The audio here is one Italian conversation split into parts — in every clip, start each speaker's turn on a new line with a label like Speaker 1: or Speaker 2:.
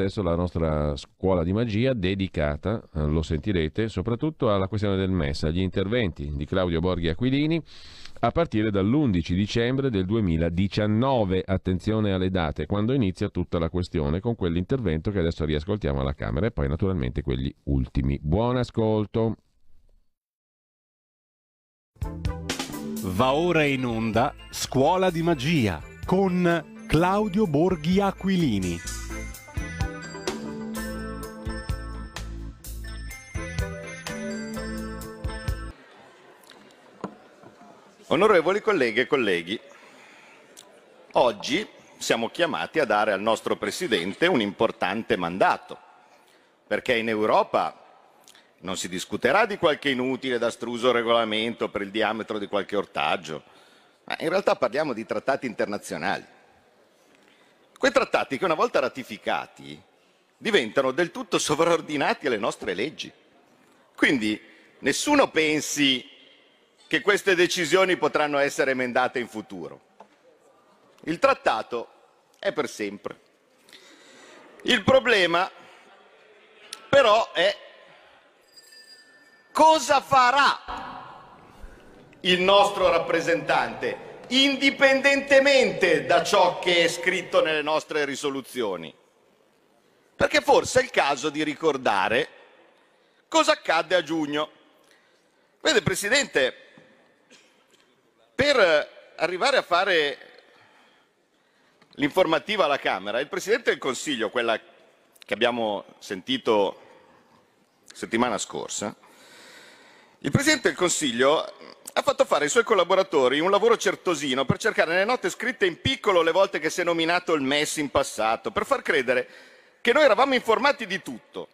Speaker 1: Adesso la nostra scuola di magia dedicata, eh, lo sentirete, soprattutto alla questione del MES, agli interventi di Claudio Borghi Aquilini a partire dall'11 dicembre del 2019, attenzione alle date, quando inizia tutta la questione con quell'intervento che adesso riascoltiamo alla Camera e poi naturalmente quegli ultimi. Buon ascolto. Va ora in onda Scuola di Magia con Claudio Borghi Aquilini. Onorevoli colleghe e colleghi, oggi siamo chiamati a dare al nostro Presidente un importante mandato, perché in Europa non si discuterà di qualche inutile ed astruso regolamento per il diametro di qualche ortaggio, ma in realtà parliamo di trattati internazionali. Quei trattati che una volta ratificati diventano del tutto sovraordinati alle nostre leggi. Quindi nessuno pensi che queste decisioni potranno essere emendate in futuro. Il trattato è per sempre. Il problema però è cosa farà il nostro rappresentante indipendentemente da ciò che è scritto nelle nostre risoluzioni. Perché forse è il caso di ricordare cosa accadde a giugno. Vede, Presidente, per eh, arrivare a fare l'informativa alla Camera, il Presidente del Consiglio, quella che abbiamo sentito settimana scorsa, il Presidente del Consiglio ha fatto fare ai suoi collaboratori un lavoro certosino per cercare nelle note scritte in piccolo le volte che si è nominato il MES in passato, per far credere che noi eravamo informati di tutto.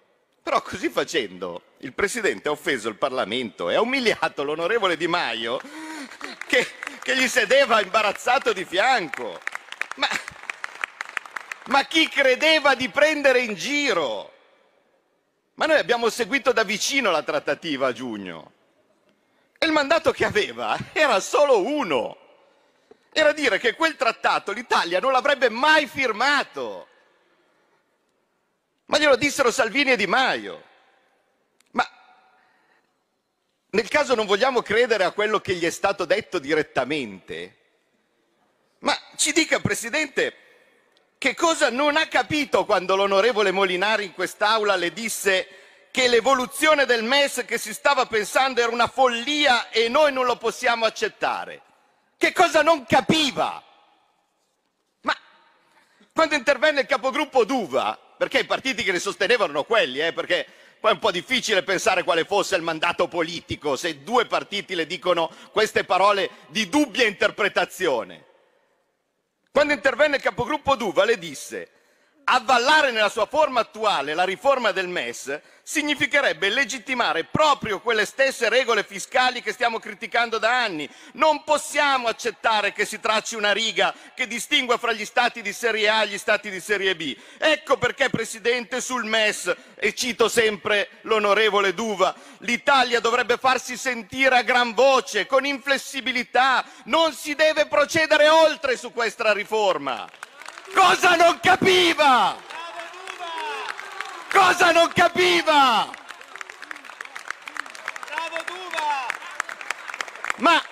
Speaker 1: Però così facendo il Presidente ha offeso il Parlamento e ha umiliato l'onorevole Di Maio che, che gli sedeva imbarazzato di fianco. Ma, ma chi credeva di prendere in giro? Ma noi abbiamo seguito da vicino la trattativa a giugno. E il mandato che aveva era solo uno. Era dire che quel trattato l'Italia non l'avrebbe mai firmato. Ma glielo dissero Salvini e Di Maio nel caso non vogliamo credere a quello che gli è stato detto direttamente, ma ci dica, Presidente, che cosa non ha capito quando l'onorevole Molinari in quest'Aula le disse che l'evoluzione del MES che si stava pensando era una follia e noi non lo possiamo accettare. Che cosa non capiva? Ma quando intervenne il capogruppo Duva, perché i partiti che le sostenevano erano quelli, eh, perché poi è un po' difficile pensare quale fosse il mandato politico se due partiti le dicono queste parole di dubbia interpretazione. Quando intervenne il capogruppo Duva le disse Avallare nella sua forma attuale la riforma del MES significherebbe legittimare proprio quelle stesse regole fiscali che stiamo criticando da anni. Non possiamo accettare che si tracci una riga che distingua fra gli stati di serie A e gli stati di serie B. Ecco perché, Presidente, sul MES, e cito sempre l'onorevole Duva, l'Italia dovrebbe farsi sentire a gran voce, con inflessibilità. Non si deve procedere oltre su questa riforma. Cosa non capiva? Cosa non capiva? Bravo Duva! Ma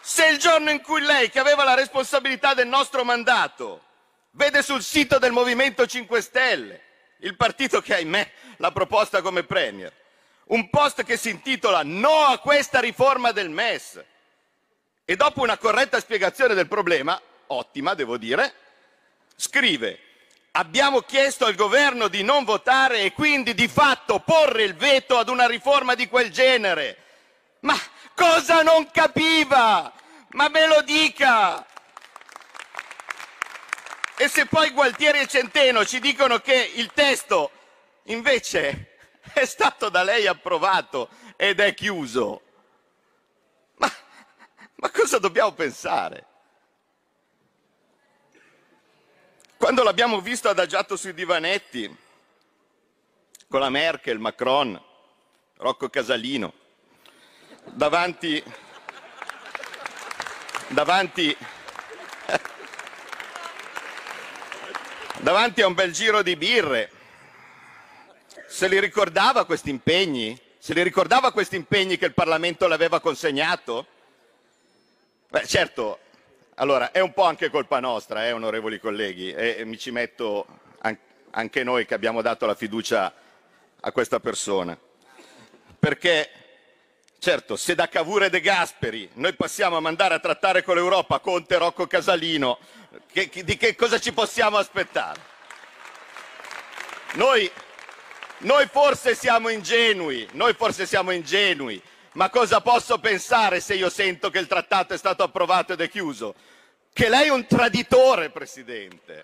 Speaker 1: se il giorno in cui lei, che aveva la responsabilità del nostro mandato, vede sul sito del Movimento 5 Stelle, il partito che ahimè l'ha proposta come premier, un post che si intitola No a questa riforma del MES, e dopo una corretta spiegazione del problema, ottima devo dire, scrive abbiamo chiesto al governo di non votare e quindi di fatto porre il veto ad una riforma di quel genere. Ma cosa non capiva? Ma me lo dica! E se poi Gualtieri e Centeno ci dicono che il testo invece è stato da lei approvato ed è chiuso, ma, ma cosa dobbiamo pensare? Quando l'abbiamo visto adagiato sui divanetti, con la Merkel, Macron, Rocco Casalino, davanti, davanti, davanti a un bel giro di birre, se li ricordava questi impegni? Se li ricordava questi impegni che il Parlamento le aveva consegnato? Beh, certo, allora, è un po' anche colpa nostra, eh, onorevoli colleghi, e mi ci metto anche noi che abbiamo dato la fiducia a questa persona. Perché, certo, se da Cavour e De Gasperi noi passiamo a mandare a trattare con l'Europa Conte Rocco Casalino, che, che, di che cosa ci possiamo aspettare? Noi, noi forse siamo ingenui, noi forse siamo ingenui, ma cosa posso pensare se io sento che il trattato è stato approvato ed è chiuso? Che lei è un traditore, Presidente.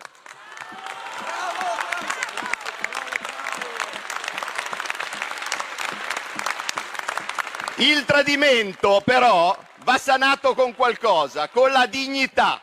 Speaker 1: Il tradimento però va sanato con qualcosa, con la dignità.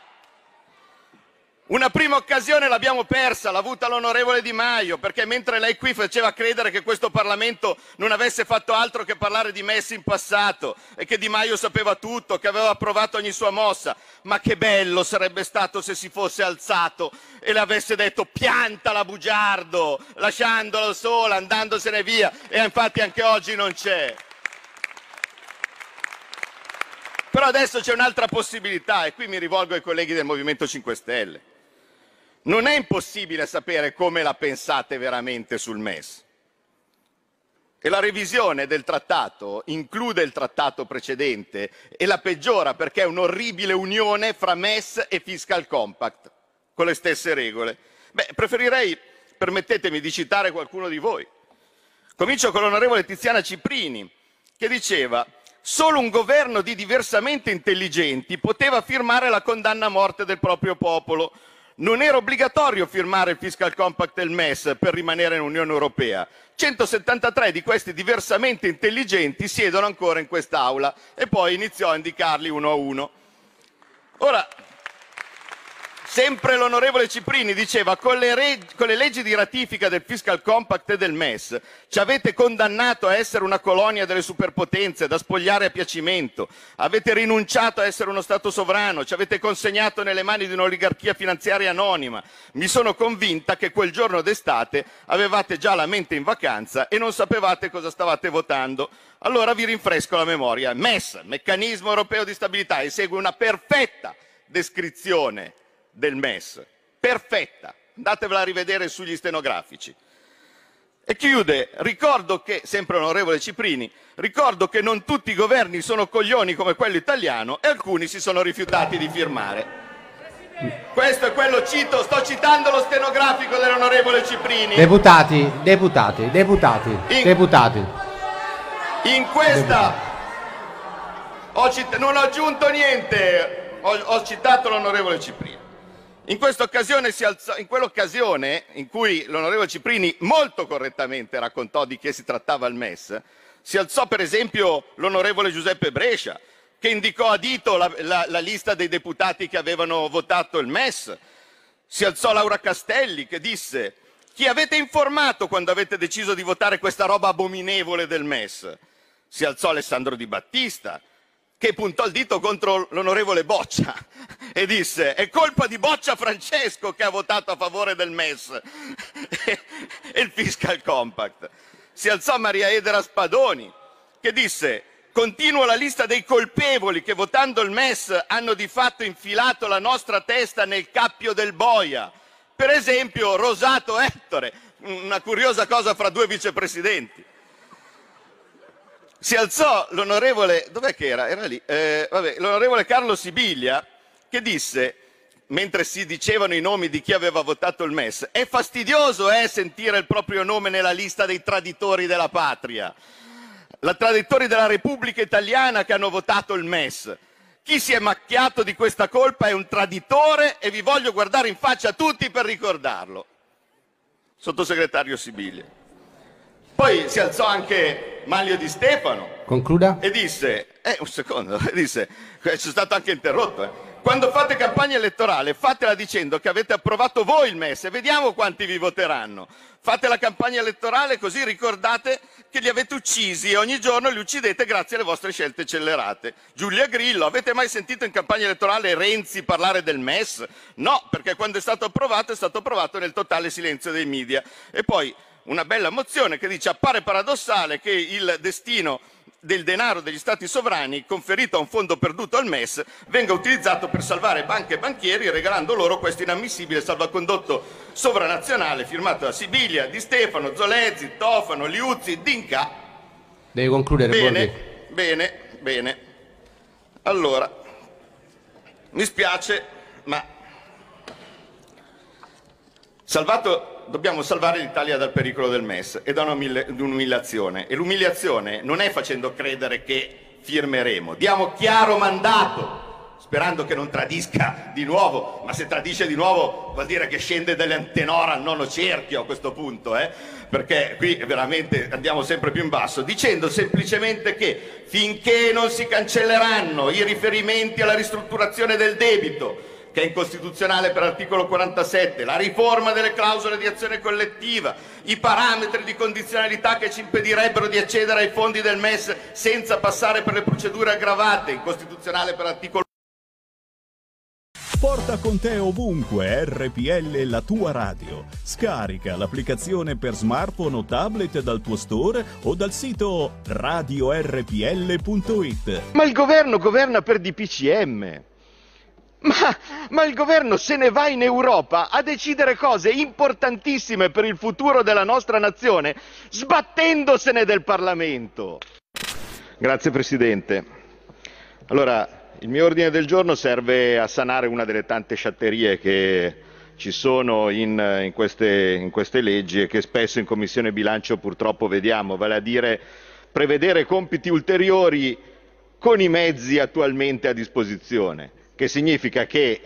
Speaker 1: Una prima occasione l'abbiamo persa, l'ha avuta l'onorevole Di Maio, perché mentre lei qui faceva credere che questo Parlamento non avesse fatto altro che parlare di Messi in passato e che Di Maio sapeva tutto, che aveva approvato ogni sua mossa, ma che bello sarebbe stato se si fosse alzato e le avesse detto piantala bugiardo, lasciandolo sola, andandosene via e infatti anche oggi non c'è. Però adesso c'è un'altra possibilità e qui mi rivolgo ai colleghi del Movimento 5 Stelle. Non è impossibile sapere come la pensate veramente sul MES. E la revisione del trattato include il trattato precedente e la peggiora perché è un'orribile unione fra MES e Fiscal Compact, con le stesse regole. Beh, preferirei, permettetemi di citare qualcuno di voi. Comincio con l'onorevole Tiziana Ciprini, che diceva solo un governo di diversamente intelligenti poteva firmare la condanna a morte del proprio popolo non era obbligatorio firmare il fiscal compact del MES per rimanere in Unione Europea. 173 di questi diversamente intelligenti siedono ancora in quest'Aula e poi iniziò a indicarli uno a uno. Ora, Sempre l'onorevole Ciprini diceva: con le, con le leggi di ratifica del fiscal compact e del MES ci avete condannato a essere una colonia delle superpotenze da spogliare a piacimento, avete rinunciato a essere uno Stato sovrano, ci avete consegnato nelle mani di un'oligarchia finanziaria anonima. Mi sono convinta che quel giorno d'estate avevate già la mente in vacanza e non sapevate cosa stavate votando. Allora vi rinfresco la memoria. MES, Meccanismo Europeo di Stabilità, esegue una perfetta descrizione del MES. Perfetta, andatevela a rivedere sugli stenografici. E chiude, ricordo che, sempre onorevole Ciprini, ricordo che non tutti i governi sono coglioni come quello italiano e alcuni si sono rifiutati di firmare. Questo è quello, cito, sto citando lo stenografico dell'onorevole Ciprini. Deputati, deputati, deputati, in, deputati. In questa deputati. Ho cita- non ho aggiunto niente, ho, ho citato l'onorevole Ciprini. In, alzò, in quell'occasione in cui l'onorevole Ciprini molto correttamente raccontò di che si trattava il MES, si alzò per esempio l'onorevole Giuseppe Brescia, che indicò a dito la, la, la lista dei deputati che avevano votato il MES. Si alzò Laura Castelli che disse chi avete informato quando avete deciso di votare questa roba abominevole del MES? Si alzò Alessandro Di Battista, che puntò il dito contro l'onorevole Boccia e disse è colpa di Boccia Francesco che ha votato a favore del MES e il fiscal compact. Si alzò Maria Edera Spadoni che disse continua la lista dei colpevoli che votando il MES hanno di fatto infilato la nostra testa nel cappio del boia. Per esempio Rosato Ettore, una curiosa cosa fra due vicepresidenti si alzò l'onorevole, dov'è che era? Era lì, eh, vabbè, l'onorevole Carlo Sibiglia che disse, mentre si dicevano i nomi di chi aveva votato il MES, è fastidioso eh, sentire il proprio nome nella lista dei traditori della patria, la traditori della Repubblica Italiana che hanno votato il MES. Chi si è macchiato di questa colpa è un traditore e vi voglio guardare in faccia tutti per ricordarlo. Sottosegretario Sibiglia. Poi si alzò anche Manlio Di Stefano. Concluda. E disse, eh, un secondo, disse, eh, sono stato anche interrotto. Eh. Quando fate campagna elettorale fatela dicendo che avete approvato voi il MES e vediamo quanti vi voteranno. Fate la campagna elettorale così ricordate che li avete uccisi e ogni giorno li uccidete grazie alle vostre scelte accelerate. Giulia Grillo, avete mai sentito in campagna elettorale Renzi parlare del MES? No, perché quando è stato approvato è stato approvato nel totale silenzio dei media. E poi una bella mozione che dice appare paradossale che il destino del denaro degli stati sovrani conferito a un fondo perduto al MES venga utilizzato per salvare banche e banchieri regalando loro questo inammissibile salvacondotto sovranazionale firmato da Sibiglia, Di Stefano, Zolezzi, Tofano, Liuzzi, Dinca. Devi concludere, Bene, Borghi. bene, bene. Allora, mi spiace, ma salvato dobbiamo salvare l'Italia dal pericolo del MES e da un'umiliazione. E l'umiliazione non è facendo credere che firmeremo, diamo chiaro mandato sperando che non tradisca di nuovo, ma se tradisce di nuovo vuol dire che scende dall'antenora al nono cerchio a questo punto, eh? perché qui veramente andiamo sempre più in basso, dicendo semplicemente che finché non si cancelleranno i riferimenti alla ristrutturazione del debito, che è incostituzionale per l'articolo 47, la riforma delle clausole di azione collettiva, i parametri di condizionalità che ci impedirebbero di accedere ai fondi del MES senza passare per le procedure aggravate, incostituzionale per l'articolo Porta con te ovunque RPL la tua radio. Scarica l'applicazione per smartphone o tablet dal tuo store o dal sito radiorpl.it. Ma il governo governa per DPCM. Ma, ma, il governo se ne va in Europa a decidere cose importantissime per il futuro della nostra nazione, sbattendosene del Parlamento. Grazie Presidente. Allora, il mio ordine del giorno serve a sanare una delle tante sciatterie che ci sono in, in, queste, in queste leggi e che spesso in Commissione bilancio purtroppo vediamo, vale a dire prevedere compiti ulteriori con i mezzi attualmente a disposizione che significa che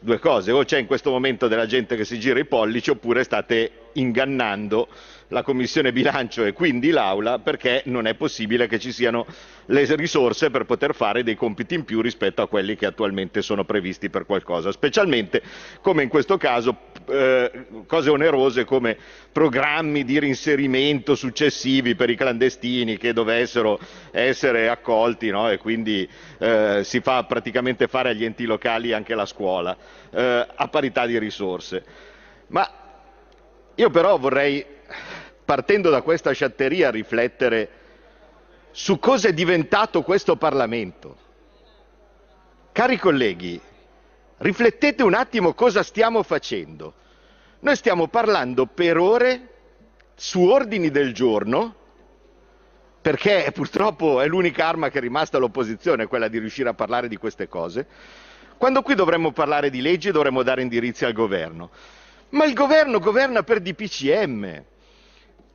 Speaker 1: due cose, o c'è in questo momento della gente che si gira i pollici oppure state ingannando la Commissione bilancio e quindi l'Aula perché non è possibile che ci siano le risorse per poter fare dei compiti in più rispetto a quelli che attualmente sono previsti per qualcosa, specialmente come in questo caso eh, cose onerose come programmi di rinserimento successivi per i clandestini che dovessero essere accolti no? e quindi eh, si fa praticamente fare agli enti locali anche la scuola, eh, a parità di risorse. Ma io però vorrei, partendo da questa sciatteria, riflettere su cosa è diventato questo Parlamento. Cari colleghi, Riflettete un attimo cosa stiamo facendo. Noi stiamo parlando per ore su ordini del giorno, perché purtroppo è l'unica arma che è rimasta all'opposizione, quella di riuscire a parlare di queste cose, quando qui dovremmo parlare di leggi e dovremmo dare indirizzi al governo. Ma il governo governa per DPCM,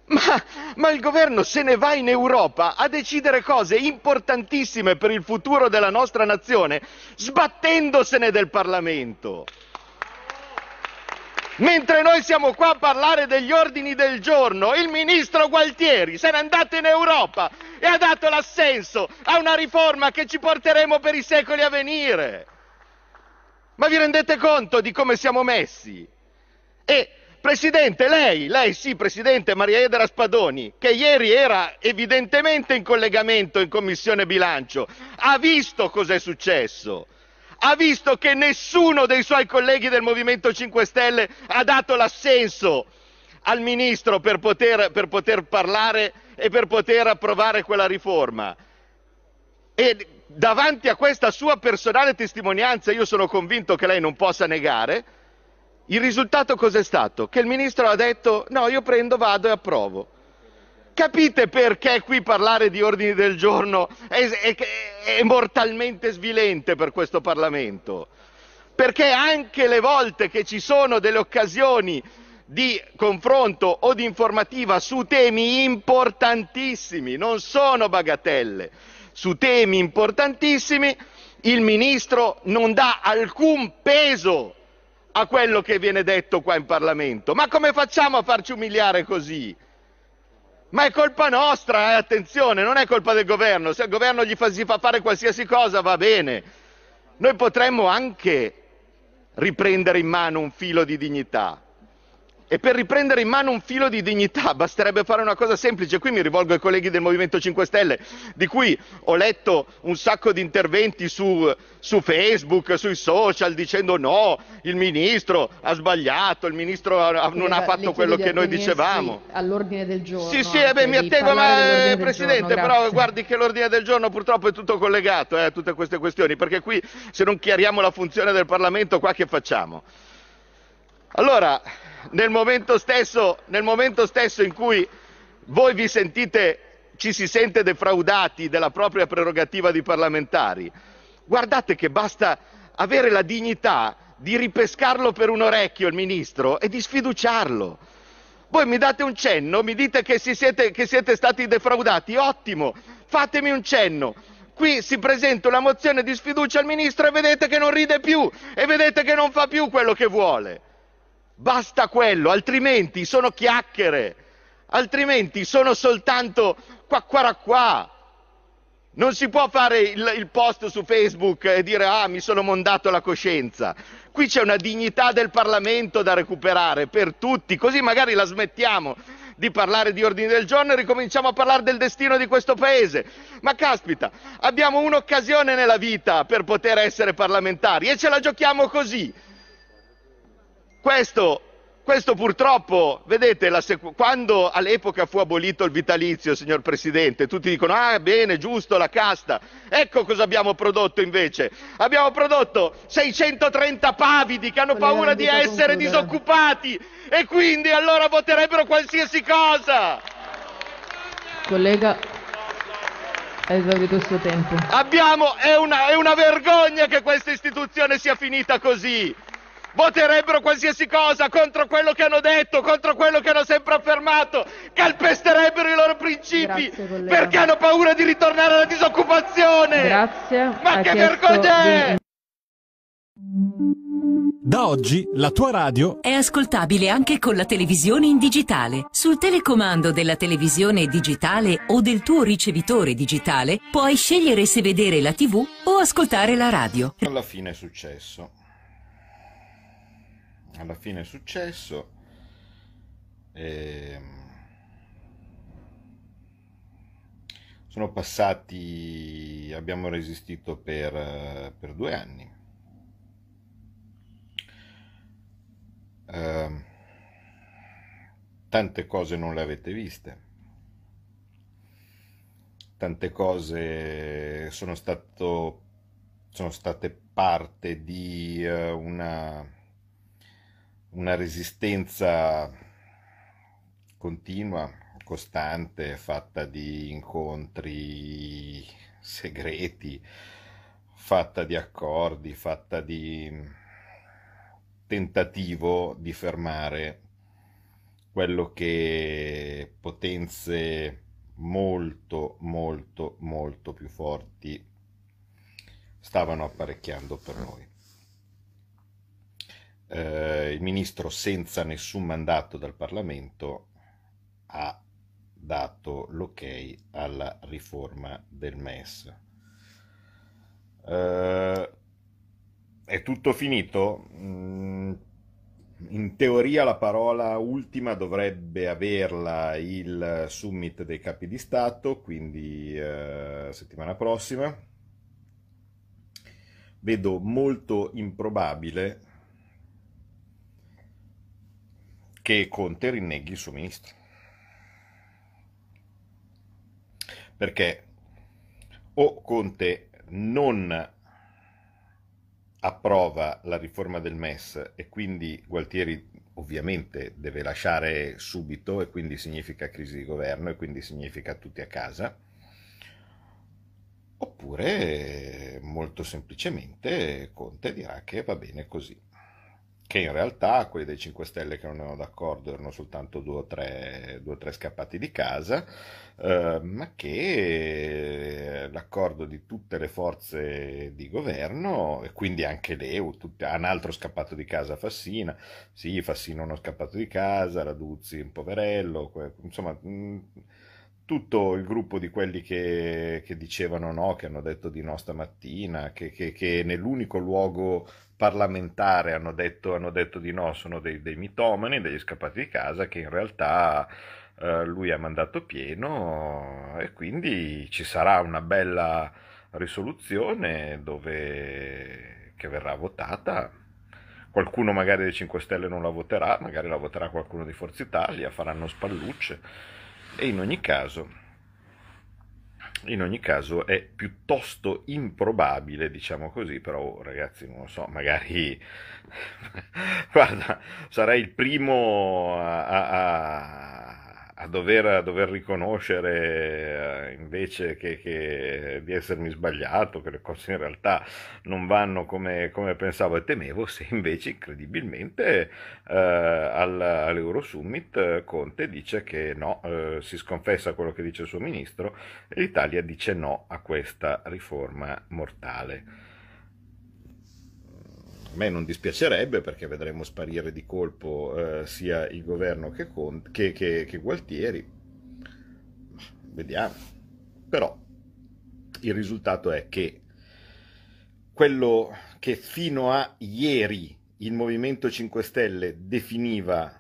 Speaker 1: ma, ma, il governo se ne va in Europa a decidere cose importantissime per il futuro della nostra nazione, sbattendosene del Parlamento. Mentre noi siamo qua a parlare degli ordini del giorno, il ministro Gualtieri se n'è andato in Europa e ha dato l'assenso a una riforma che ci porteremo per i secoli a venire. Ma vi rendete conto di come siamo messi? E Presidente, lei, lei sì, Presidente Maria Edera Spadoni, che ieri era evidentemente in collegamento in Commissione Bilancio, ha visto cos'è successo ha visto che nessuno dei suoi colleghi del Movimento 5 Stelle ha dato l'assenso al Ministro per poter, per poter, parlare e per poter approvare quella riforma. E davanti a questa sua personale testimonianza io sono convinto che lei non possa negare il risultato cos'è stato? Che il ministro ha detto no, io prendo, vado e approvo. Capite perché qui parlare di ordini del giorno è, è, è mortalmente svilente per questo Parlamento? Perché anche le volte che ci sono delle occasioni di confronto o di informativa su temi importantissimi, non sono bagatelle, su temi importantissimi, il ministro non dà alcun peso a quello che viene detto qua in Parlamento. Ma come facciamo a farci umiliare così? Ma è colpa nostra, eh? attenzione, non è colpa del governo. Se il governo gli fa, fa fare qualsiasi cosa va bene. Noi potremmo anche riprendere in mano un filo di dignità. E per riprendere in mano un filo di dignità basterebbe fare una cosa semplice. Qui mi rivolgo ai colleghi del Movimento 5 Stelle, di cui ho letto un sacco di interventi su, su Facebook, sui social, dicendo no, il ministro ha sbagliato, il ministro ha, non ha fatto quello che noi dicevamo. All'ordine del giorno. Sì, sì, eh beh, mi attengo, ma Presidente, giorno, però guardi che l'ordine del giorno purtroppo è tutto collegato eh, a tutte queste questioni, perché qui se non chiariamo la funzione del Parlamento, qua che facciamo? Allora, nel momento, stesso, nel momento stesso, in cui voi sentite, ci si sente defraudati della propria prerogativa di parlamentari, guardate che basta avere la dignità di ripescarlo per un orecchio il ministro e di sfiduciarlo. Voi mi date un cenno, mi dite che, si siete, che siete stati defraudati, ottimo, fatemi un cenno qui si presenta una mozione di sfiducia al ministro e vedete che non ride più e vedete che non fa più quello che vuole. Basta quello, altrimenti sono chiacchiere, altrimenti sono soltanto qua qua qua. Non si può fare il, il, post su Facebook e dire ah mi sono mondato la coscienza. Qui c'è una dignità del Parlamento da recuperare per tutti, così magari la smettiamo di parlare di ordini del giorno e ricominciamo a parlare del destino di questo paese. Ma caspita, abbiamo un'occasione nella vita per poter essere parlamentari e ce la giochiamo così. Questo, questo purtroppo, vedete, la, quando all'epoca fu abolito il vitalizio, signor Presidente, tutti dicono, ah bene, giusto, la casta. Ecco cosa abbiamo prodotto invece. Abbiamo prodotto 630 pavidi che hanno paura di essere disoccupati e quindi allora voterebbero qualsiasi cosa. Collega, Abbiamo, è, una, è una vergogna che questa istituzione sia finita così. Voterebbero qualsiasi cosa contro quello che hanno detto, contro quello che hanno sempre affermato, calpesterebbero i loro principi Grazie, perché hanno paura di ritornare alla disoccupazione. Grazie. Ma che vergogna è! Da oggi la tua radio è ascoltabile anche con la televisione in digitale. Sul telecomando della televisione digitale o del tuo ricevitore digitale puoi scegliere se vedere la TV o ascoltare la radio. Alla fine è successo alla fine è successo. E... Ehm, sono passati, abbiamo resistito per, per due anni. Eh, tante cose non le avete viste tante cose sono, stato, sono state parte di eh, una una resistenza continua, costante, fatta di incontri segreti, fatta di accordi, fatta di mm, tentativo di fermare quello che potenze molto molto molto più forti stavano apparecchiando per noi eh, il ministro senza nessun mandato dal Parlamento ha dato l'ok alla riforma del MES. Eh, è tutto finito? Mm, in teoria la parola ultima dovrebbe averla il summit dei capi di Stato, quindi eh, settimana prossima. Vedo molto improbabile che Conte rinneghi il suo ministro. Perché o Conte non approva la riforma del MES e quindi Gualtieri ovviamente deve lasciare subito e quindi significa crisi di governo e quindi significa tutti a casa, oppure molto semplicemente Conte dirà che va bene così che in realtà quelli dei 5 Stelle che non erano d'accordo erano soltanto due o tre, due o tre scappati di casa, eh, ma che l'accordo di tutte le forze di governo, e quindi anche l'EU, tutti, un altro scappato di casa Fassina, sì, Fassina uno scappato di casa, Raduzzi un poverello, que- insomma... Mh, mm, tutto il gruppo di quelli che, che, dicevano no, che hanno detto di no stamattina, che, che, che nell'unico luogo parlamentare hanno detto, hanno detto di no, sono dei, dei, mitomani, degli scappati di casa che in realtà eh, lui ha mandato pieno e quindi ci sarà una bella risoluzione dove, che verrà votata. Qualcuno magari dei 5 Stelle non la voterà, magari la voterà qualcuno di Forza Italia, faranno spallucce e in ogni caso in ogni caso è piuttosto improbabile, diciamo così, però oh, ragazzi non lo so, magari guarda, sarai il primo a, a a dover, a dover, riconoscere eh, invece che, che di essermi sbagliato, che le cose in realtà non vanno come, come pensavo e temevo, se invece incredibilmente eh, al, all'Eurosummit Conte dice che no, eh, si sconfessa quello che dice il suo ministro e l'Italia dice no a questa riforma mortale me non dispiacerebbe perché vedremo sparire di colpo eh, sia il governo che, Conte, che, che, che Gualtieri. Vediamo. Però il risultato è che quello che fino a ieri il Movimento 5 Stelle definiva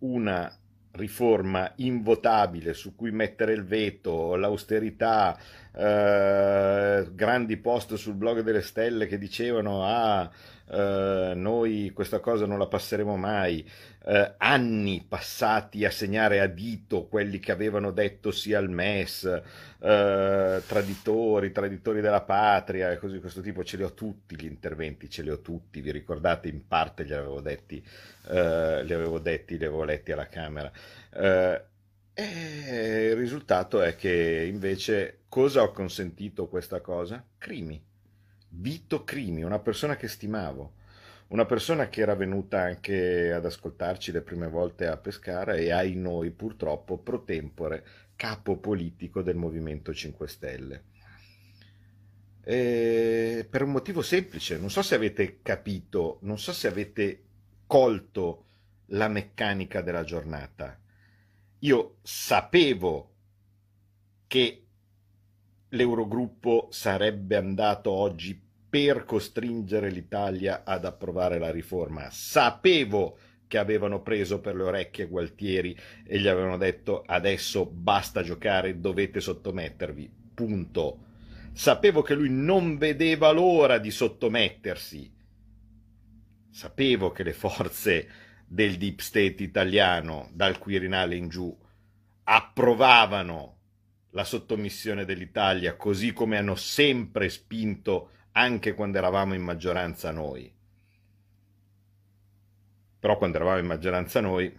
Speaker 1: una riforma invotabile su cui mettere il veto, l'austerità, eh, grandi post sul blog delle stelle che dicevano ah, eh, noi questa cosa non la passeremo mai, eh, anni passati a segnare a dito quelli che avevano detto sì al MES, eh, traditori, traditori della patria e cose di questo tipo, ce li ho tutti gli interventi, ce li ho tutti, vi ricordate in parte li avevo detti, eh, li avevo detti, li avevo letti alla Camera. E eh, il risultato è che invece cosa ho consentito questa cosa? Crimi. Vito Crimi, una persona che stimavo, una persona che era venuta anche ad ascoltarci le prime volte a Pescara e ai noi purtroppo pro tempore capo politico del Movimento 5 Stelle. E per un motivo semplice, non so se avete capito, non so se avete colto la meccanica della giornata. Io sapevo che l'Eurogruppo sarebbe andato oggi per costringere l'Italia ad approvare la riforma. Sapevo che avevano preso per le orecchie Gualtieri e gli avevano detto adesso basta giocare, dovete sottomettervi. Punto. Sapevo che lui non vedeva l'ora di sottomettersi. Sapevo che le forze del deep state italiano, dal Quirinale in giù, approvavano la sottomissione dell'Italia, così come hanno sempre spinto anche quando eravamo in maggioranza noi. Però quando eravamo in maggioranza noi,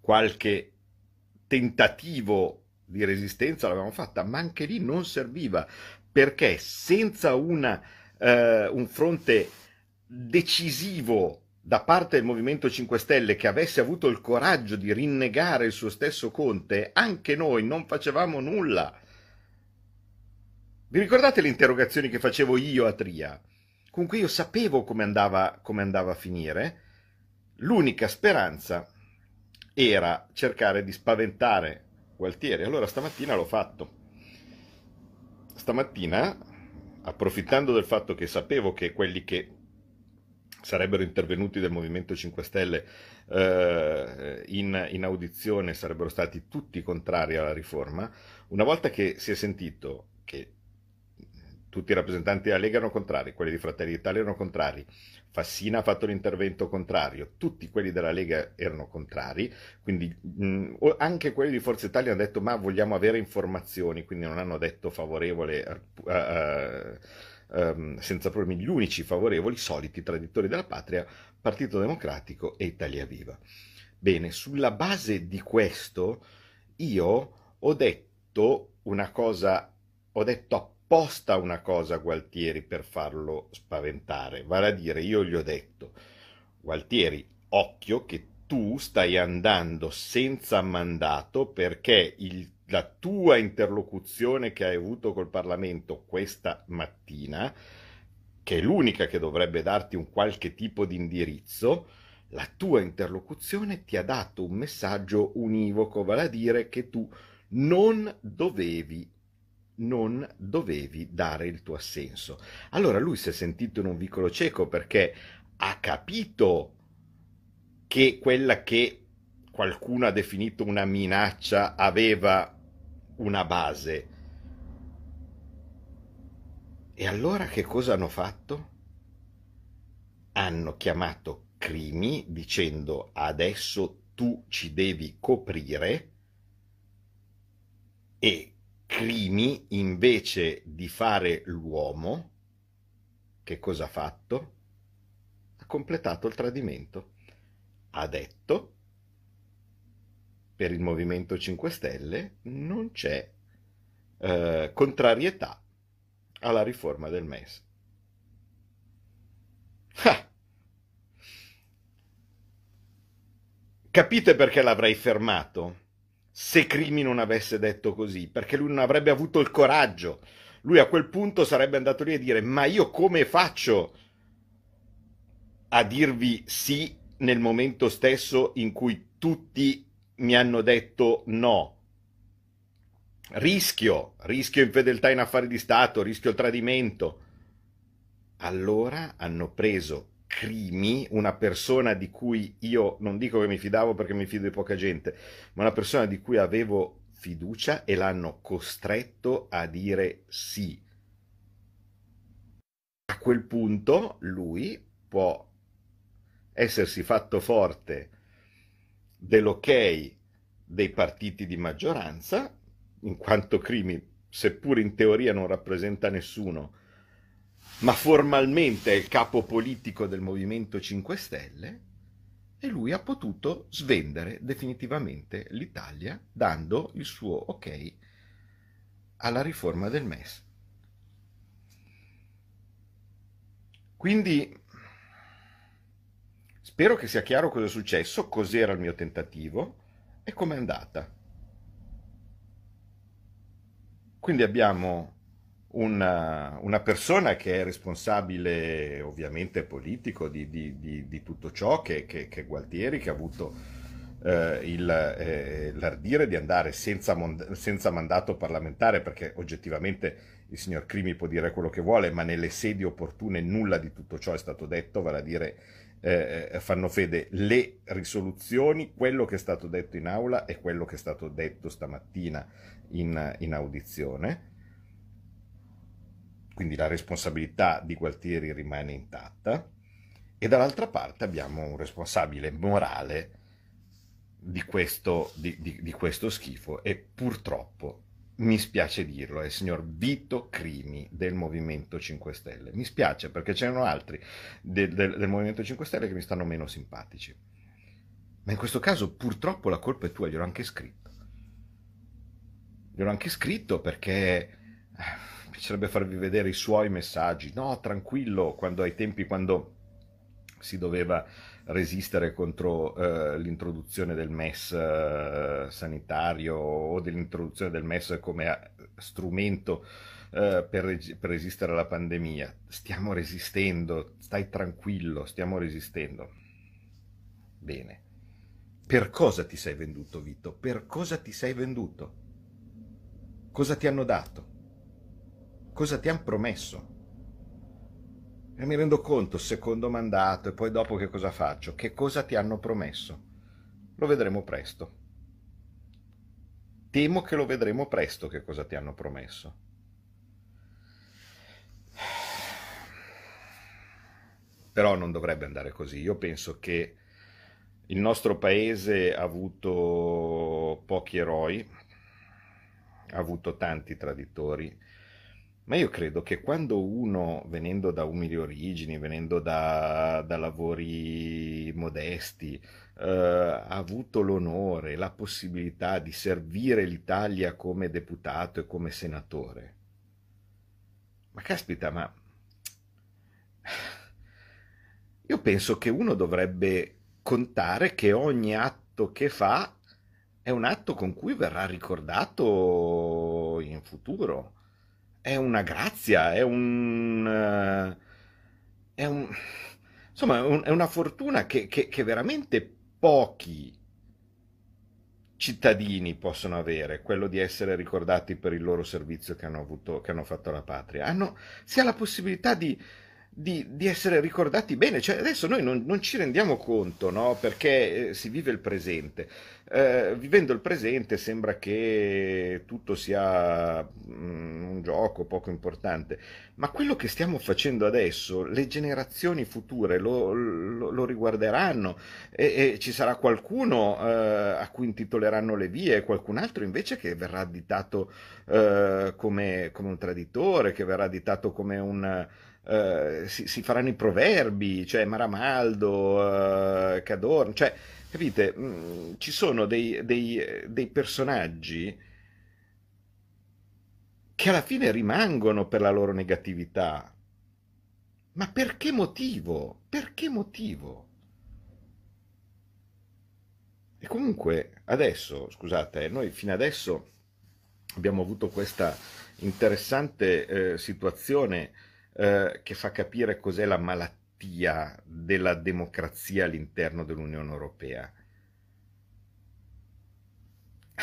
Speaker 1: qualche tentativo di resistenza l'avevamo fatta, ma anche lì non serviva, perché senza una, eh, un fronte decisivo da parte del Movimento 5 Stelle che avesse avuto il coraggio di rinnegare il suo stesso Conte, anche noi non facevamo nulla. Vi ricordate le interrogazioni che facevo io a Tria? Comunque io sapevo come andava, come andava a finire? L'unica speranza era cercare di spaventare Gualtieri. Allora stamattina l'ho fatto. Stamattina, approfittando del fatto che sapevo che quelli che sarebbero intervenuti del Movimento 5 Stelle eh, in, in, audizione sarebbero stati tutti contrari alla riforma, una volta che si è sentito che tutti i rappresentanti della Lega erano contrari, quelli di Fratelli d'Italia erano contrari. Fassina ha fatto l'intervento contrario, tutti quelli della Lega erano contrari, quindi mh, anche quelli di Forza Italia hanno detto ma vogliamo avere informazioni, quindi non hanno detto favorevole a, a, a, senza problemi gli unici favorevoli, soliti traditori della patria, Partito Democratico e Italia Viva. Bene, sulla base di questo io ho detto una cosa, ho detto appunto apposta una cosa a Gualtieri per farlo spaventare, vale a dire io gli ho detto, Gualtieri, occhio che tu stai andando senza mandato perché il, la tua interlocuzione che hai avuto col Parlamento questa mattina, che è l'unica che dovrebbe darti un qualche tipo di indirizzo, la tua interlocuzione ti ha dato un messaggio univoco, vale a dire che tu non dovevi non dovevi dare il tuo assenso. Allora lui si è sentito in un vicolo cieco perché ha capito che quella che qualcuno ha definito una minaccia aveva una base. E allora che cosa hanno fatto? Hanno chiamato Crimi dicendo adesso tu ci devi coprire e Crimi, invece di fare l'uomo, che cosa ha fatto? Ha completato il tradimento. Ha detto, per il Movimento 5 Stelle non c'è eh, contrarietà alla riforma del MES. Ah. Capite perché l'avrei fermato? se Crimi non avesse detto così, perché lui non avrebbe avuto il coraggio. Lui a quel punto sarebbe andato lì a dire: Ma io come faccio a dirvi sì nel momento stesso in cui tutti mi hanno detto no? Rischio, rischio infedeltà in affari di Stato, rischio tradimento. Allora hanno preso Crimi, una persona di cui io non dico che mi fidavo perché mi fido di poca gente, ma una persona di cui avevo fiducia e l'hanno costretto a dire sì. A quel punto lui può essersi fatto forte dell'ok dei partiti di maggioranza, in quanto Crimi, seppur in teoria non rappresenta nessuno, ma formalmente è il capo politico del Movimento 5 Stelle, e lui ha potuto svendere definitivamente l'Italia dando il suo ok alla riforma del MES. Quindi spero che sia chiaro cosa è successo, cos'era il mio tentativo e com'è andata. Quindi abbiamo una, una, persona che è responsabile ovviamente politico di, di, di, di tutto ciò, che, che, che, Gualtieri, che ha avuto eh, il, eh, l'ardire di andare senza, mond- senza, mandato parlamentare, perché oggettivamente il signor Crimi può dire quello che vuole, ma nelle sedi opportune nulla di tutto ciò è stato detto, vale a dire eh, eh fanno fede le risoluzioni, quello che è stato detto in aula e quello che è stato detto stamattina in, in audizione quindi la responsabilità di Gualtieri rimane intatta, e dall'altra parte abbiamo un responsabile morale di questo, di, di, di questo schifo e purtroppo, mi spiace dirlo, è il signor Vito Crimi del Movimento 5 Stelle. Mi spiace perché c'erano altri del, del, del Movimento 5 Stelle che mi stanno meno simpatici. Ma in questo caso purtroppo la colpa è tua, gliel'ho anche scritto. Gliel'ho anche scritto perché eh, piacerebbe farvi vedere i suoi messaggi. No, tranquillo, quando ai tempi quando si doveva resistere contro uh, l'introduzione del MES uh, sanitario o dell'introduzione del MES come a- eh, strumento uh, per, per resistere alla pandemia. Stiamo resistendo, stai tranquillo, stiamo resistendo. Bene. Per cosa ti sei venduto, Vito? Per cosa ti sei venduto? Cosa ti hanno dato? cosa ti hanno promesso. E mi rendo conto, secondo mandato, e poi dopo che cosa faccio, che cosa ti hanno promesso. Lo vedremo presto. Temo che lo vedremo presto che cosa ti hanno promesso. Però non dovrebbe andare così. Io penso che il nostro paese ha avuto pochi eroi, ha avuto tanti traditori ma io credo che quando uno, venendo da umili origini, venendo da, da lavori modesti, eh, ha avuto l'onore, la possibilità di servire l'Italia come deputato e come senatore, ma caspita, ma io penso che uno dovrebbe contare che ogni atto che fa è un atto con cui verrà ricordato in futuro è una grazia, è un... Eh, è un insomma, un, è una fortuna che, che, che veramente pochi cittadini possono avere, quello di essere ricordati per il loro servizio che hanno, avuto, che hanno fatto alla patria. Hanno sia la possibilità di, di, di, essere ricordati bene. Cioè, adesso noi non, non ci rendiamo conto, no? Perché eh, si vive il presente. Eh, vivendo il presente sembra che tutto sia mm, un gioco poco importante, ma quello che stiamo facendo adesso, le generazioni future lo, lo, lo riguarderanno e, e, ci sarà qualcuno eh, a cui intitoleranno le vie e qualcun altro invece che verrà additato eh, come, come un traditore, che verrà additato come un eh, si, si, faranno i proverbi, cioè Maramaldo, uh, eh, Cadorno, cioè, capite, mh, mm, ci sono dei, dei, dei personaggi che alla fine rimangono per la loro negatività. Ma per che motivo? Per che motivo? E comunque adesso, scusate, eh, noi fino adesso abbiamo avuto questa interessante eh, situazione eh, che fa capire cos'è la malattia della democrazia all'interno dell'Unione Europea.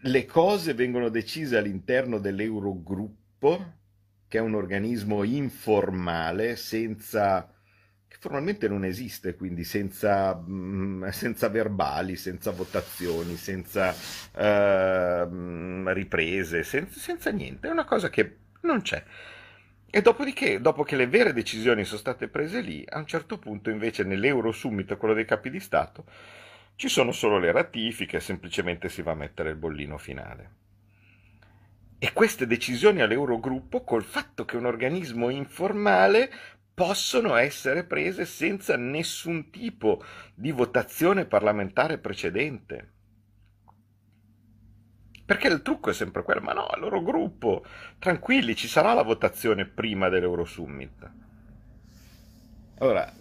Speaker 1: Le cose vengono decise all'interno dell'Eurogruppo, che è un organismo informale, senza che formalmente non esiste, quindi senza, mm, senza verbali, senza votazioni, senza uh, riprese, senza, senza niente, è una cosa che non c'è. E dopodiché, dopo che le vere decisioni sono state prese lì, a un certo punto invece nell'Euro Summit, quello dei capi di Stato, ci sono solo le ratifiche, semplicemente si va a mettere il bollino finale. E queste decisioni all'Eurogruppo, col fatto che è un organismo informale, possono essere prese senza nessun tipo di votazione parlamentare precedente. Perché il trucco è sempre quello, ma no, al loro gruppo, tranquilli, ci sarà la votazione prima dell'Eurosummit. Allora,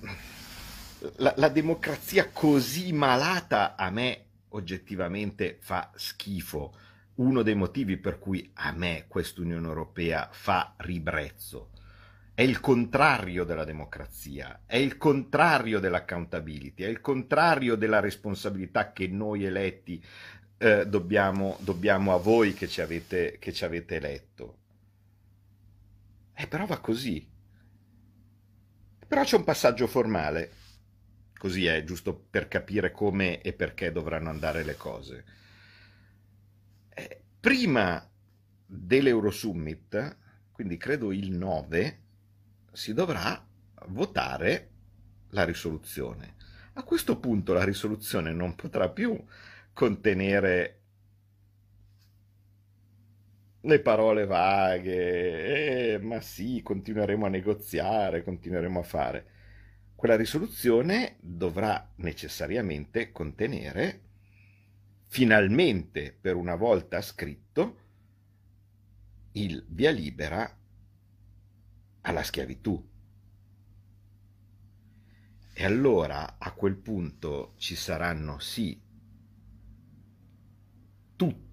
Speaker 1: la, la democrazia così malata a me oggettivamente fa schifo. Uno dei motivi per cui a me quest'Unione Europea fa ribrezzo è il contrario della democrazia, è il contrario dell'accountability, è il contrario della responsabilità che noi eletti eh, dobbiamo, dobbiamo, a voi che ci avete, che ci avete eletto. Eh, però va così. Però c'è un passaggio formale, così è, giusto per capire come e perché dovranno andare le cose. Eh, prima dell'Eurosummit, quindi credo il 9, si dovrà votare la risoluzione. A questo punto la risoluzione non potrà più contenere le parole vaghe, eh, ma sì, continueremo a negoziare, continueremo a fare. Quella risoluzione dovrà necessariamente contenere, finalmente per una volta scritto, il via libera alla schiavitù. E allora a quel punto ci saranno sì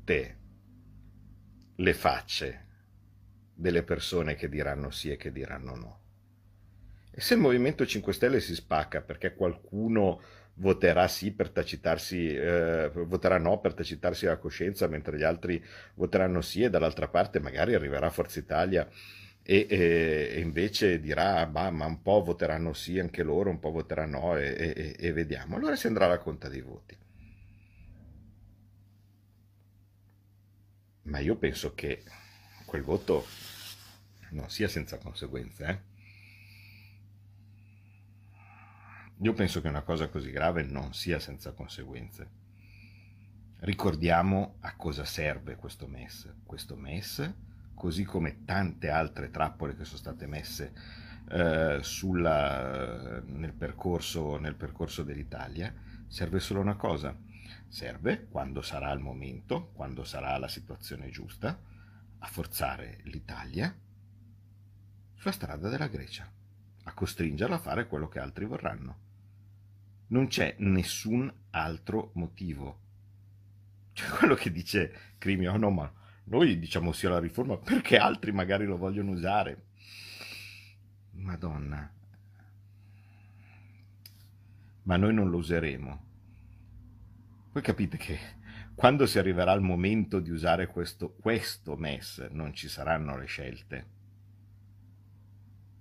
Speaker 1: tutte le facce delle persone che diranno sì e che diranno no. E se il Movimento 5 Stelle si spacca perché qualcuno voterà sì per tacitarsi, eh, voterà no per tacitarsi la coscienza, mentre gli altri voteranno sì e dall'altra parte magari arriverà Forza Italia e, e, e invece dirà bah, ma un po' voteranno sì anche loro, un po' voteranno no e, e vediamo. Allora si andrà alla conta dei voti. ma io penso che quel voto non sia senza conseguenze. Eh? Io penso che una cosa così grave non sia senza conseguenze. Ricordiamo a cosa serve questo MES. Questo MES, così come tante altre trappole che sono state messe eh, sulla, nel, percorso, nel percorso dell'Italia, serve solo una cosa, Serve, quando sarà il momento, quando sarà la situazione giusta, a forzare l'Italia sulla strada della Grecia, a costringerla a fare quello che altri vorranno. Non c'è nessun altro motivo. Cioè quello che dice Crimio, oh no, ma noi diciamo sì alla riforma perché altri magari lo vogliono usare. Madonna. Ma noi non lo useremo voi capite che quando si arriverà al momento di usare questo, questo MES non ci saranno le scelte.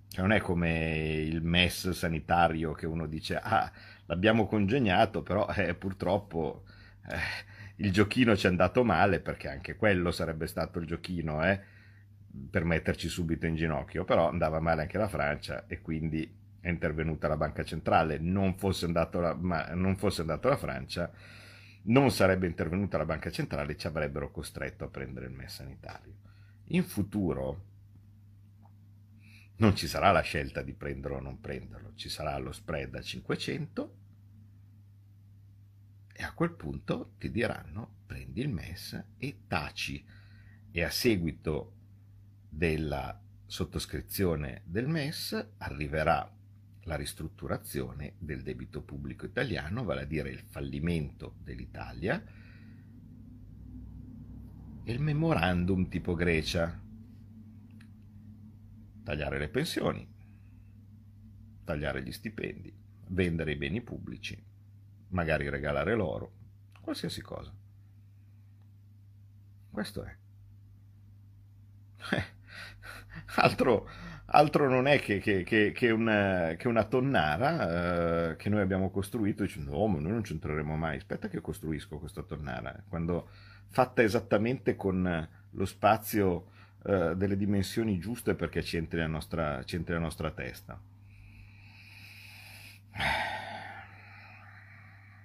Speaker 1: Cioè non è come il MES sanitario che uno dice ah l'abbiamo congegnato però eh, purtroppo eh, il giochino ci è andato male perché anche quello sarebbe stato il giochino eh, per metterci subito in ginocchio però andava male anche la Francia e quindi è intervenuta la banca centrale non fosse, andato la, ma non fosse andato la Francia non sarebbe intervenuta la banca centrale, ci avrebbero costretto a prendere il MES sanitario. In futuro non ci sarà la scelta di prenderlo o non prenderlo, ci sarà lo spread a 500 e a quel punto ti diranno prendi il MES e taci. E a seguito della sottoscrizione del MES arriverà la ristrutturazione del debito pubblico italiano, vale a dire il fallimento dell'Italia e il memorandum tipo Grecia. Tagliare le pensioni, tagliare gli stipendi, vendere i beni pubblici, magari regalare l'oro, qualsiasi cosa. Questo è. altro, altro non è che, che, che, che una, una, tonnara eh, che noi abbiamo costruito dicendo oh, ma noi non c'entreremo mai aspetta che costruisco questa tonnara quando fatta esattamente con lo spazio eh, delle dimensioni giuste perché ci entri la nostra, nostra testa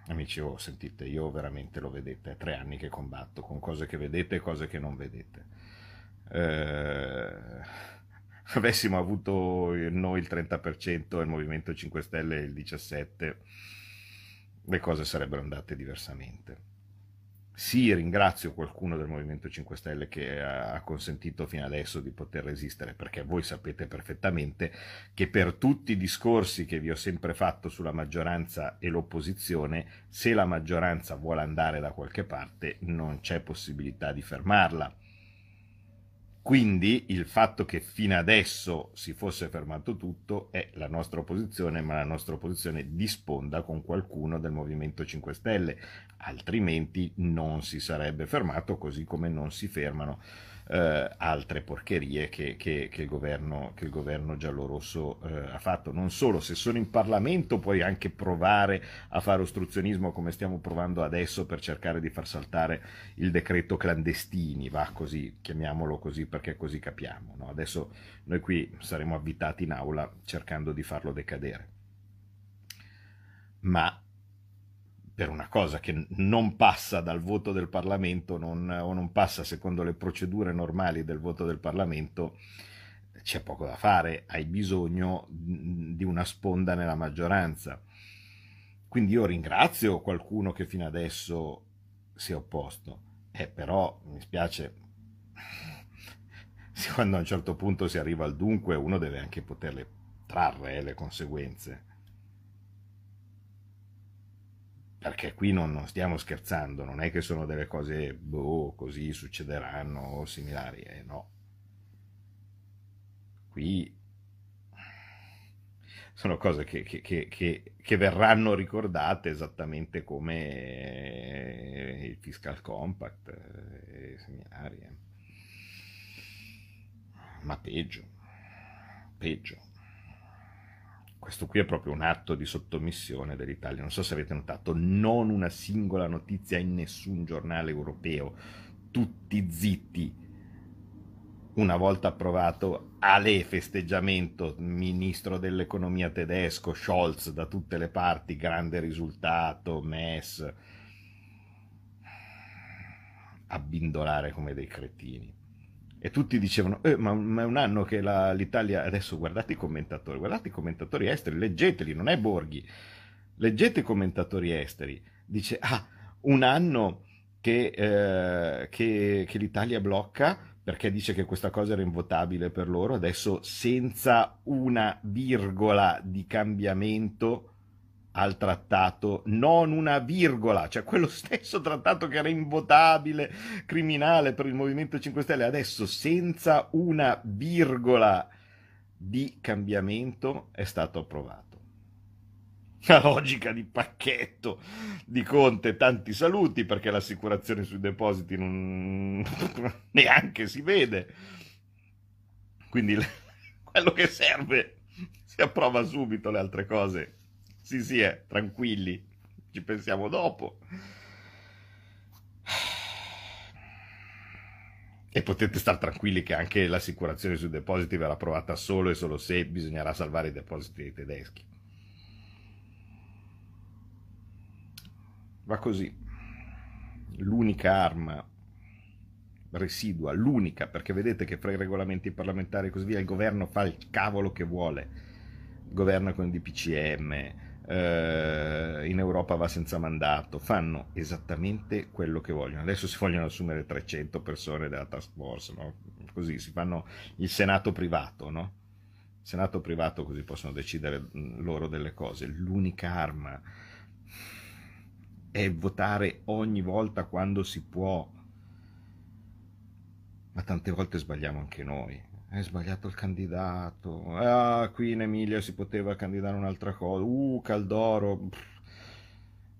Speaker 1: Amici, oh, sentite, io veramente lo vedete, è tre anni che combatto con cose che vedete e cose che non vedete. Eh avessimo avuto eh, noi il 30% e il Movimento 5 Stelle il 17%, le cose sarebbero andate diversamente. Sì, ringrazio qualcuno del Movimento 5 Stelle che ha consentito fino adesso di poter resistere, perché voi sapete perfettamente che per tutti i discorsi che vi ho sempre fatto sulla maggioranza e l'opposizione, se la maggioranza vuole andare da qualche parte non c'è possibilità di fermarla quindi il fatto che fino adesso si fosse fermato tutto è la nostra opposizione, ma la nostra opposizione disponda con qualcuno del Movimento 5 Stelle, altrimenti non si sarebbe fermato così come non si fermano eh, altre porcherie che, che, che, il governo, che il governo giallorosso eh, ha fatto. Non solo, se sono in Parlamento puoi anche provare a fare ostruzionismo come stiamo provando adesso per cercare di far saltare il decreto clandestini, va così, chiamiamolo così perché così capiamo. No? Adesso noi qui saremo avvitati in aula cercando di farlo decadere. Ma per una cosa che non passa dal voto del Parlamento non, o non passa secondo le procedure normali del voto del Parlamento, c'è poco da fare, hai bisogno di una sponda nella maggioranza. Quindi io ringrazio qualcuno che fino adesso si è opposto, eh, però mi spiace, quando a un certo punto si arriva al dunque uno deve anche poterle trarre eh, le conseguenze. perché qui non, non, stiamo scherzando, non è che sono delle cose, boh, così succederanno o similari, eh, no. Qui sono cose che, che, che, che, verranno ricordate esattamente come eh, il fiscal compact eh, e seminari. Eh. Ma peggio, peggio questo qui è proprio un atto di sottomissione dell'Italia. Non so se avete notato, non una singola notizia in nessun giornale europeo, tutti zitti. Una volta approvato, ale festeggiamento, ministro dell'economia tedesco, Scholz da tutte le parti, grande risultato, MES, abbindolare come dei cretini e tutti dicevano eh, ma, ma, è un anno che la, l'Italia adesso guardate i commentatori guardate i commentatori esteri leggeteli non è Borghi leggete i commentatori esteri dice ah un anno che, eh, che, che l'Italia blocca perché dice che questa cosa era invotabile per loro adesso senza una virgola di cambiamento al trattato, non una virgola, cioè quello stesso trattato che era invotabile, criminale per il Movimento 5 Stelle, adesso senza una virgola di cambiamento è stato approvato. La logica di pacchetto di Conte, tanti saluti perché l'assicurazione sui depositi non... neanche si vede. Quindi quello che serve si approva subito le altre cose sì, sì, eh, tranquilli, ci pensiamo dopo. E potete stare tranquilli che anche l'assicurazione sui depositi verrà approvata solo e solo se bisognerà salvare i depositi dei tedeschi. Va così. L'unica arma residua, l'unica, perché vedete che fra i regolamenti parlamentari e così via il governo fa il cavolo che vuole. Governa con il DPCM, eh, in Europa va senza mandato, fanno esattamente quello che vogliono. Adesso si vogliono assumere 300 persone della task force, no? così si fanno il senato privato, no? senato privato così possono decidere mm, loro delle cose. L'unica arma è votare ogni volta quando si può, ma tante volte sbagliamo anche noi è sbagliato il candidato, ah, qui in Emilia si poteva candidare un'altra cosa, uh, Caldoro, Pff,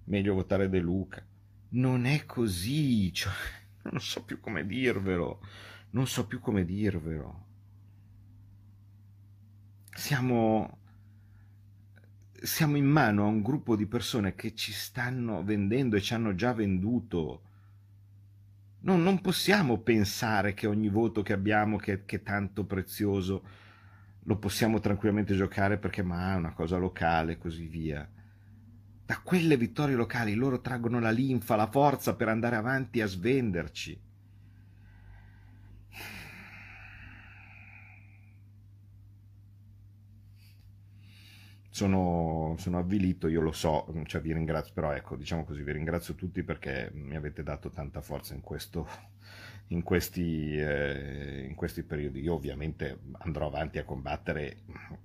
Speaker 1: meglio votare De Luca. Non è così, cioè, non so più come dirvelo, non so più come dirvelo. Siamo, siamo in mano a un gruppo di persone che ci stanno vendendo e ci hanno già venduto No, non possiamo pensare che ogni voto che abbiamo, che, che, è tanto prezioso, lo possiamo tranquillamente giocare perché ma è una cosa locale e così via. Da quelle vittorie locali loro traggono la linfa, la forza per andare avanti a svenderci. sono, sono, avvilito, io lo so, mm, cioè vi ringrazio, però ecco, diciamo così, vi ringrazio tutti perché mi avete dato tanta forza in, questo, in, questi, eh, in questi, periodi. Io ovviamente andrò avanti a combattere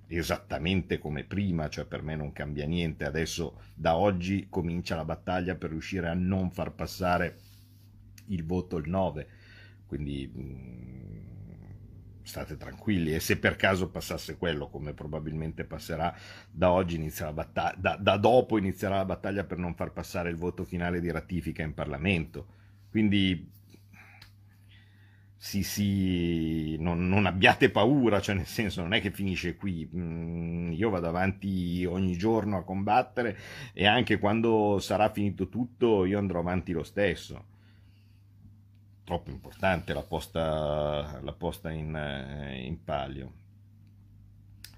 Speaker 1: esattamente come prima, cioè per me non cambia niente. Adesso da oggi comincia la battaglia per riuscire a non far passare il voto il 9. Quindi mm, state tranquilli e se per caso passasse quello come probabilmente passerà da oggi inizia la battaglia da, da, dopo inizierà la battaglia per non far passare il voto finale di ratifica in Parlamento quindi sì sì non, non abbiate paura cioè nel senso non è che finisce qui mm, io vado avanti ogni giorno a combattere e anche quando sarà finito tutto io andrò avanti lo stesso troppo importante la posta, la posta in, eh, in, palio.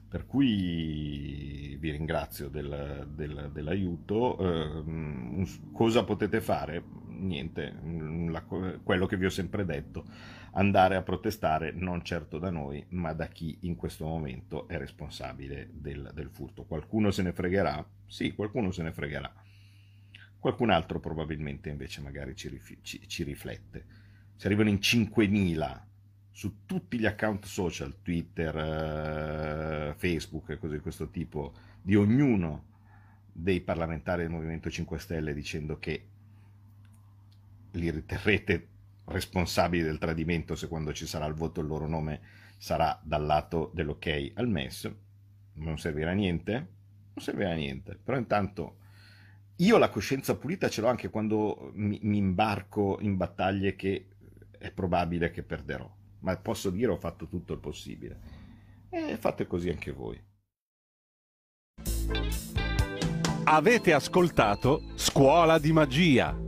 Speaker 1: Per cui vi ringrazio del, del, dell'aiuto. Eh, cosa potete fare? Niente, mm, la, quello che vi ho sempre detto, andare a protestare non certo da noi, ma da chi in questo momento è responsabile del, del furto. Qualcuno se ne fregherà? Sì, qualcuno se ne fregherà. Qualcun altro probabilmente invece magari ci, ci, ci riflette si arrivano in 5.000 su tutti gli account social, Twitter, eh, Facebook e cose di questo tipo, di ognuno dei parlamentari del Movimento 5 Stelle dicendo che li riterrete responsabili del tradimento se quando ci sarà il voto il loro nome sarà dal lato dell'ok al MES, non servirà a niente, non servirà a niente, però intanto io la coscienza pulita ce l'ho anche quando mi, mi imbarco in battaglie che è probabile che perderò, ma posso dire ho fatto tutto il possibile. E fate così anche voi. Avete ascoltato Scuola di Magia